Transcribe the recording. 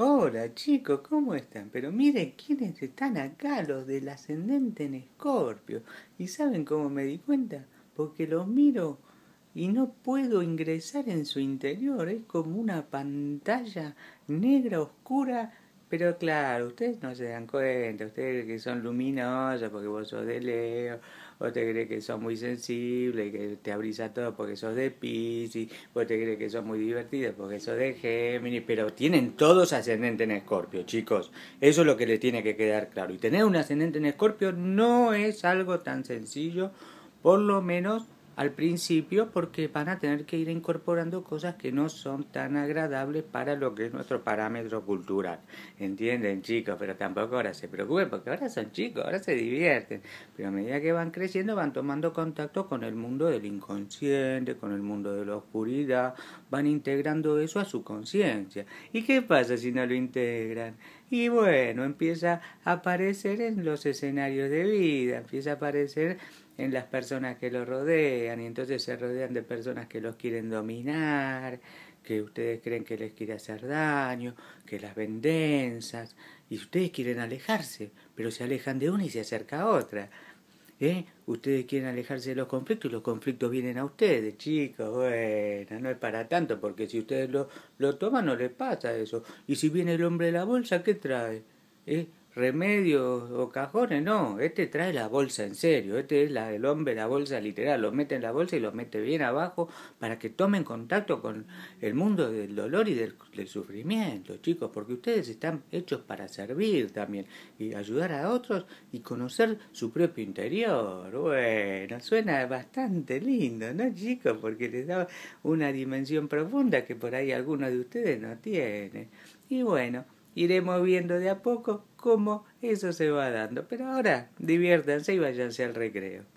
Hola chicos, ¿cómo están? Pero miren quiénes están acá, los del ascendente en escorpio. ¿Y saben cómo me di cuenta? Porque los miro y no puedo ingresar en su interior. Es como una pantalla negra oscura pero claro, ustedes no se dan cuenta, ustedes creen que son luminosos porque vos sos de Leo, vos te crees que son muy sensibles y que te abrís a todo porque sos de Pisces, vos te crees que son muy divertidos porque sos de Géminis, pero tienen todos ascendente en Escorpio, chicos. Eso es lo que les tiene que quedar claro. Y tener un ascendente en Escorpio no es algo tan sencillo, por lo menos al principio porque van a tener que ir incorporando cosas que no son tan agradables para lo que es nuestro parámetro cultural. ¿Entienden, chicos? Pero tampoco ahora se preocupen porque ahora son chicos, ahora se divierten. Pero a medida que van creciendo van tomando contacto con el mundo del inconsciente, con el mundo de la oscuridad, van integrando eso a su conciencia. ¿Y qué pasa si no lo integran? Y bueno, empieza a aparecer en los escenarios de vida, empieza a aparecer en las personas que lo rodean y entonces se rodean de personas que los quieren dominar, que ustedes creen que les quiere hacer daño, que las vendenzas y ustedes quieren alejarse, pero se alejan de una y se acerca a otra. ¿Eh? Ustedes quieren alejarse de los conflictos y los conflictos vienen a ustedes, chicos. Bueno, no es para tanto, porque si ustedes lo, lo toman no les pasa eso. Y si viene el hombre de la bolsa, ¿qué trae? ¿Eh? remedios o cajones, no, este trae la bolsa en serio, este es la, del hombre la bolsa literal, lo mete en la bolsa y lo mete bien abajo para que tomen contacto con el mundo del dolor y del, del sufrimiento, chicos, porque ustedes están hechos para servir también y ayudar a otros y conocer su propio interior. Bueno, suena bastante lindo, ¿no, chicos? Porque les da una dimensión profunda que por ahí algunos de ustedes no tienen. Y bueno, iremos viendo de a poco cómo eso se va dando. Pero ahora diviértanse y váyanse al recreo.